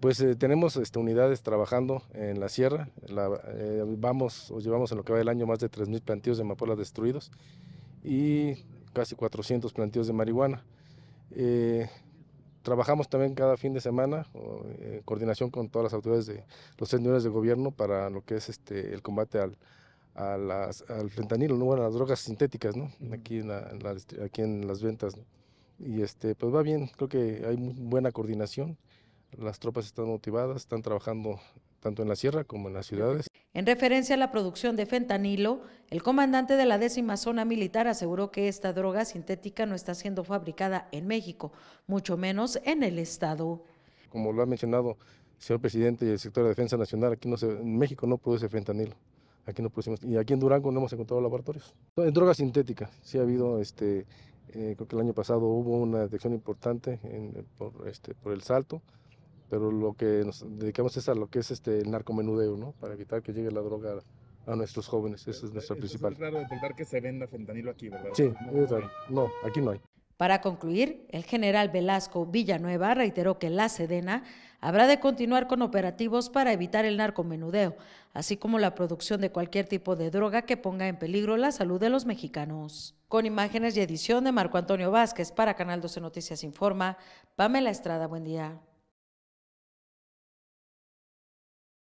Pues eh, tenemos este, unidades trabajando en la sierra, eh, vamos o llevamos en lo que va del año más de 3.000 plantíos de amapola destruidos y casi 400 plantíos de marihuana. Eh, trabajamos también cada fin de semana en coordinación con todas las autoridades de los señores de gobierno para lo que es este, el combate al, a al fentanilo, a las drogas sintéticas, aquí, en, las ventas. Y este, pues va bien, creo que hay buena coordinación. Las tropas están motivadas, están trabajando tanto en la sierra como en las ciudades. En referencia a la producción de fentanilo, el comandante de la décima zona militar aseguró que esta droga sintética no está siendo fabricada en México, mucho menos en el Estado. Como lo ha mencionado el señor presidente y el sector de defensa nacional, aquí no en México no produce fentanilo. Aquí no producimos, y aquí en Durango no hemos encontrado laboratorios. En droga sintética, sí ha habido este, eh, creo que el año pasado hubo una detección importante por, este, por el salto, pero lo que nos dedicamos es a lo que es este, el narcomenudeo, ¿no? Para evitar que llegue la droga a nuestros jóvenes, eso es nuestra principal. Es raro detectar que se venda fentanilo aquí, ¿verdad? Sí, No, aquí no hay. Para concluir, el general Velasco Villanueva reiteró que la Sedena habrá de continuar con operativos para evitar el narcomenudeo, así como la producción de cualquier tipo de droga que ponga en peligro la salud de los mexicanos. Con imágenes y edición de Marco Antonio Vázquez para Canal 12 Noticias Informa, Pamela Estrada, buen día.